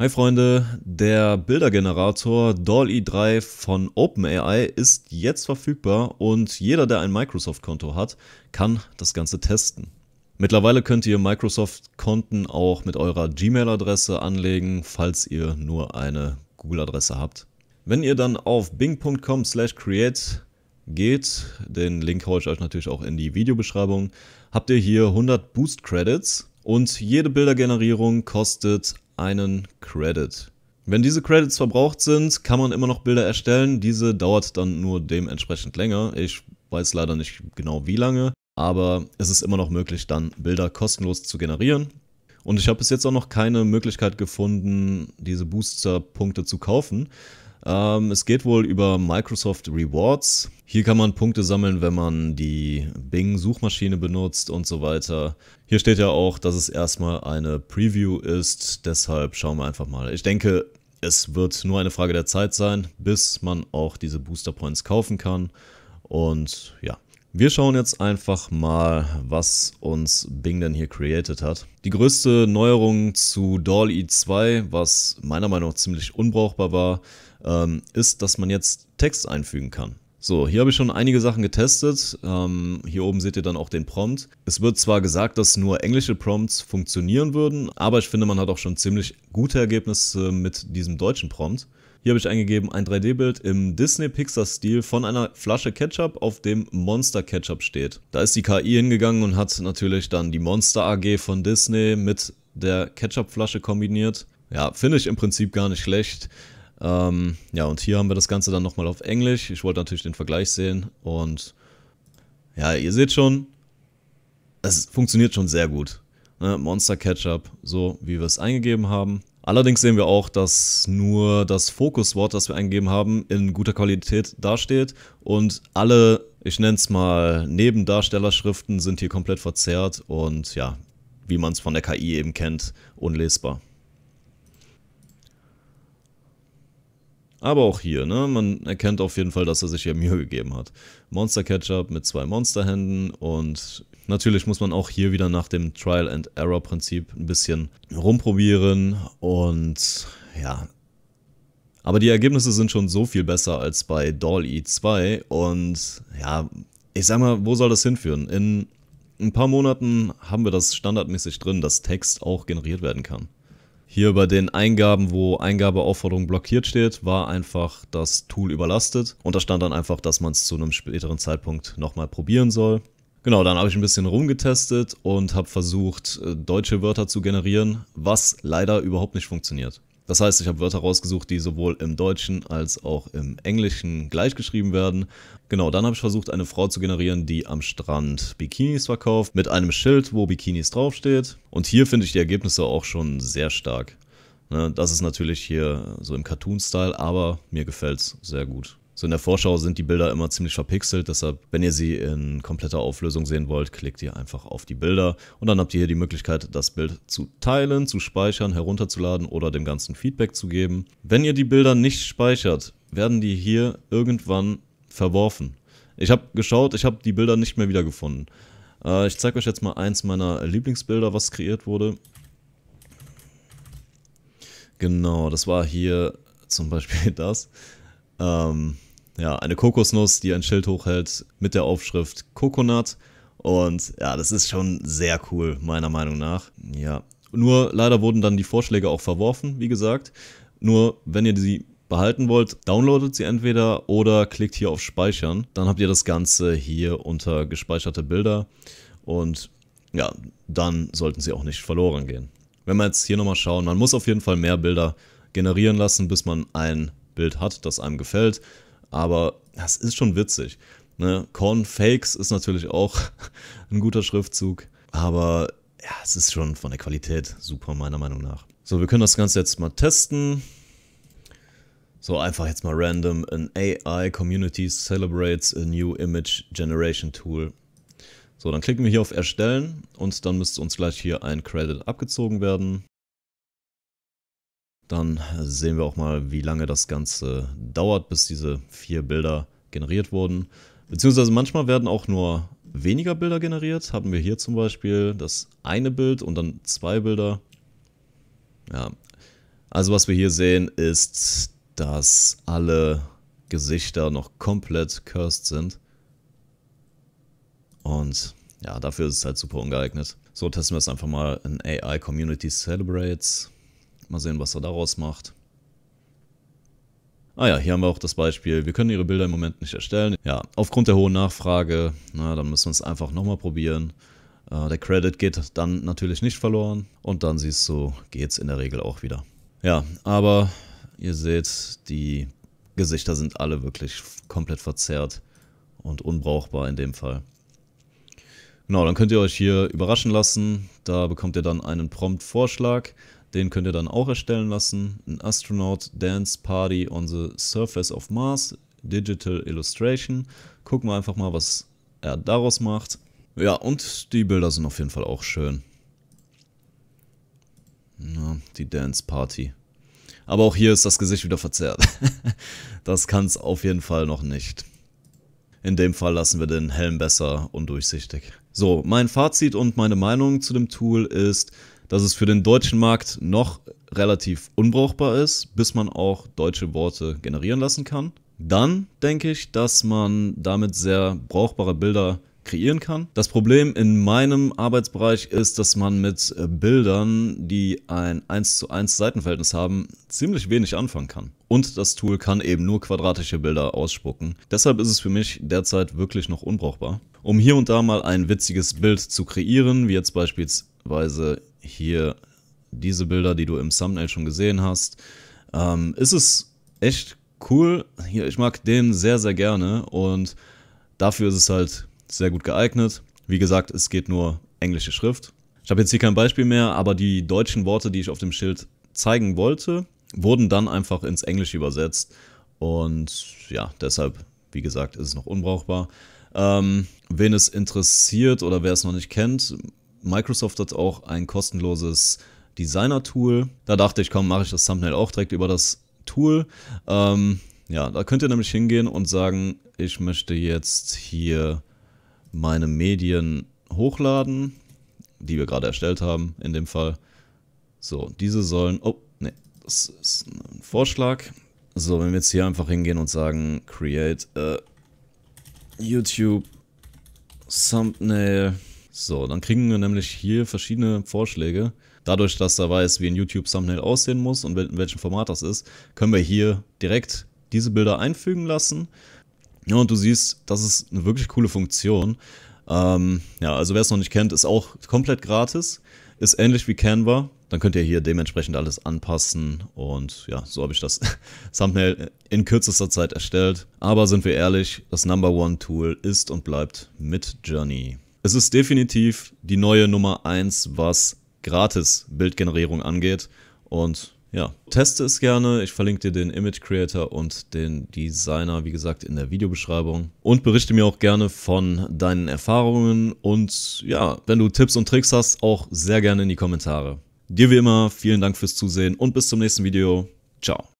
Hi Freunde, der Bildergenerator DALL-E 3 von OpenAI ist jetzt verfügbar und jeder, der ein Microsoft-Konto hat, kann das Ganze testen. Mittlerweile könnt ihr Microsoft-Konten auch mit eurer Gmail-Adresse anlegen, falls ihr nur eine Google-Adresse habt. Wenn ihr dann auf bing.com/create slash geht, den Link haue ich euch natürlich auch in die Videobeschreibung, habt ihr hier 100 Boost Credits und jede Bildergenerierung kostet einen Credit. Wenn diese Credits verbraucht sind, kann man immer noch Bilder erstellen. Diese dauert dann nur dementsprechend länger. Ich weiß leider nicht genau wie lange, aber es ist immer noch möglich, dann Bilder kostenlos zu generieren. Und ich habe bis jetzt auch noch keine Möglichkeit gefunden, diese Booster-Punkte zu kaufen. Ähm, es geht wohl über Microsoft Rewards. Hier kann man Punkte sammeln, wenn man die Bing-Suchmaschine benutzt und so weiter. Hier steht ja auch, dass es erstmal eine Preview ist, deshalb schauen wir einfach mal. Ich denke, es wird nur eine Frage der Zeit sein, bis man auch diese Booster Points kaufen kann. Und ja, wir schauen jetzt einfach mal, was uns Bing denn hier created hat. Die größte Neuerung zu DALL-E 2, was meiner Meinung nach ziemlich unbrauchbar war, ähm, ist, dass man jetzt Text einfügen kann. So, hier habe ich schon einige Sachen getestet. Ähm, hier oben seht ihr dann auch den Prompt. Es wird zwar gesagt, dass nur englische Prompts funktionieren würden, aber ich finde, man hat auch schon ziemlich gute Ergebnisse mit diesem deutschen Prompt. Hier habe ich eingegeben ein 3D-Bild im Disney-Pixar-Stil von einer Flasche Ketchup, auf dem Monster Ketchup steht. Da ist die KI hingegangen und hat natürlich dann die Monster AG von Disney mit der Ketchup-Flasche kombiniert. Ja, finde ich im Prinzip gar nicht schlecht. Ähm, ja, und hier haben wir das Ganze dann nochmal auf Englisch. Ich wollte natürlich den Vergleich sehen und ja, ihr seht schon, es funktioniert schon sehr gut. Ne? Monster Ketchup, so wie wir es eingegeben haben. Allerdings sehen wir auch, dass nur das Fokuswort, das wir eingegeben haben, in guter Qualität dasteht und alle, ich nenne es mal, Nebendarstellerschriften sind hier komplett verzerrt und ja, wie man es von der KI eben kennt, unlesbar. Aber auch hier, ne, man erkennt auf jeden Fall, dass er sich hier Mühe gegeben hat. Monster Ketchup mit zwei Monsterhänden und natürlich muss man auch hier wieder nach dem Trial and Error Prinzip ein bisschen rumprobieren und ja. Aber die Ergebnisse sind schon so viel besser als bei Doll E2 und ja, ich sag mal, wo soll das hinführen? In ein paar Monaten haben wir das standardmäßig drin, dass Text auch generiert werden kann. Hier bei den Eingaben, wo Eingabeaufforderung blockiert steht, war einfach das Tool überlastet und da stand dann einfach, dass man es zu einem späteren Zeitpunkt nochmal probieren soll. Genau, dann habe ich ein bisschen rumgetestet und habe versucht, äh, deutsche Wörter zu generieren, was leider überhaupt nicht funktioniert. Das heißt, ich habe Wörter rausgesucht, die sowohl im Deutschen als auch im Englischen gleichgeschrieben werden. Genau, dann habe ich versucht, eine Frau zu generieren, die am Strand Bikinis verkauft, mit einem Schild, wo Bikinis draufsteht. Und hier finde ich die Ergebnisse auch schon sehr stark. Ne, das ist natürlich hier so im Cartoon-Style, aber mir gefällt es sehr gut. So in der Vorschau sind die Bilder immer ziemlich verpixelt, deshalb, wenn ihr sie in kompletter Auflösung sehen wollt, klickt ihr einfach auf die Bilder und dann habt ihr hier die Möglichkeit, das Bild zu teilen, zu speichern, herunterzuladen oder dem ganzen Feedback zu geben. Wenn ihr die Bilder nicht speichert, werden die hier irgendwann verworfen. Ich habe geschaut, ich habe die Bilder nicht mehr wiedergefunden. Äh, ich zeige euch jetzt mal eins meiner Lieblingsbilder, was kreiert wurde. Genau, das war hier zum Beispiel das. Ähm, ja, eine Kokosnuss, die ein Schild hochhält mit der Aufschrift Coconut. Und ja, das ist schon sehr cool, meiner Meinung nach. Ja. Nur leider wurden dann die Vorschläge auch verworfen, wie gesagt. Nur wenn ihr sie behalten wollt, downloadet sie entweder oder klickt hier auf Speichern. Dann habt ihr das Ganze hier unter gespeicherte Bilder. Und ja, dann sollten sie auch nicht verloren gehen. Wenn wir jetzt hier nochmal schauen, man muss auf jeden Fall mehr Bilder generieren lassen, bis man ein Bild hat, das einem gefällt. Aber das ist schon witzig. Ne? Cornflakes ist natürlich auch ein guter Schriftzug. Aber ja, es ist schon von der Qualität super, meiner Meinung nach. So, wir können das Ganze jetzt mal testen. So, einfach jetzt mal random. An AI Community celebrates a new image generation tool. So, dann klicken wir hier auf Erstellen und dann müsste uns gleich hier ein Credit abgezogen werden. Dann sehen wir auch mal, wie lange das Ganze dauert, bis diese vier Bilder generiert wurden. Beziehungsweise manchmal werden auch nur weniger Bilder generiert. Haben wir hier zum Beispiel das eine Bild und dann zwei Bilder. Ja. Also was wir hier sehen ist, dass alle Gesichter noch komplett cursed sind. Und ja, dafür ist es halt super ungeeignet. So, testen wir es einfach mal in AI Community Celebrates. Mal sehen, was er daraus macht. Ah ja, hier haben wir auch das Beispiel, wir können ihre Bilder im Moment nicht erstellen. Ja, aufgrund der hohen Nachfrage, na, dann müssen wir es einfach nochmal probieren. Äh, der Credit geht dann natürlich nicht verloren und dann siehst du, geht es in der Regel auch wieder. Ja, aber ihr seht, die Gesichter sind alle wirklich komplett verzerrt und unbrauchbar in dem Fall. Genau, dann könnt ihr euch hier überraschen lassen. Da bekommt ihr dann einen Prompt-Vorschlag. Den könnt ihr dann auch erstellen lassen. Ein Astronaut Dance Party on the Surface of Mars, Digital Illustration. Gucken wir einfach mal, was er daraus macht. Ja, und die Bilder sind auf jeden Fall auch schön. Ja, die Dance Party. Aber auch hier ist das Gesicht wieder verzerrt. das kann es auf jeden Fall noch nicht. In dem Fall lassen wir den Helm besser undurchsichtig. So, mein Fazit und meine Meinung zu dem Tool ist, dass es für den deutschen Markt noch relativ unbrauchbar ist, bis man auch deutsche Worte generieren lassen kann. Dann denke ich, dass man damit sehr brauchbare Bilder kreieren kann. Das Problem in meinem Arbeitsbereich ist, dass man mit äh, Bildern, die ein 1 zu 1 Seitenverhältnis haben, ziemlich wenig anfangen kann. Und das Tool kann eben nur quadratische Bilder ausspucken. Deshalb ist es für mich derzeit wirklich noch unbrauchbar. Um hier und da mal ein witziges Bild zu kreieren, wie jetzt beispielsweise hier diese Bilder, die du im Thumbnail schon gesehen hast. Ähm, ist es echt cool. Hier, ich mag den sehr, sehr gerne und dafür ist es halt sehr gut geeignet. Wie gesagt, es geht nur englische Schrift. Ich habe jetzt hier kein Beispiel mehr, aber die deutschen Worte, die ich auf dem Schild zeigen wollte, wurden dann einfach ins Englische übersetzt. Und ja, deshalb, wie gesagt, ist es noch unbrauchbar. Ähm, wen es interessiert oder wer es noch nicht kennt, Microsoft hat auch ein kostenloses Designer-Tool. Da dachte ich, komm, mache ich das Thumbnail auch direkt über das Tool. Ähm, ja, da könnt ihr nämlich hingehen und sagen, ich möchte jetzt hier meine Medien hochladen, die wir gerade erstellt haben in dem Fall. So, diese sollen, oh, ne, das ist ein Vorschlag. So, wenn wir jetzt hier einfach hingehen und sagen, create a YouTube Thumbnail so, dann kriegen wir nämlich hier verschiedene Vorschläge. Dadurch, dass er weiß, wie ein YouTube-Thumbnail aussehen muss und in welchem Format das ist, können wir hier direkt diese Bilder einfügen lassen. Ja, und du siehst, das ist eine wirklich coole Funktion. Ähm, ja, also wer es noch nicht kennt, ist auch komplett gratis, ist ähnlich wie Canva. Dann könnt ihr hier dementsprechend alles anpassen und ja, so habe ich das Thumbnail in kürzester Zeit erstellt. Aber sind wir ehrlich, das Number One Tool ist und bleibt mit Journey es ist definitiv die neue Nummer 1, was gratis Bildgenerierung angeht. Und ja, teste es gerne. Ich verlinke dir den Image Creator und den Designer, wie gesagt, in der Videobeschreibung. Und berichte mir auch gerne von deinen Erfahrungen. Und ja, wenn du Tipps und Tricks hast, auch sehr gerne in die Kommentare. Dir wie immer vielen Dank fürs Zusehen und bis zum nächsten Video. Ciao.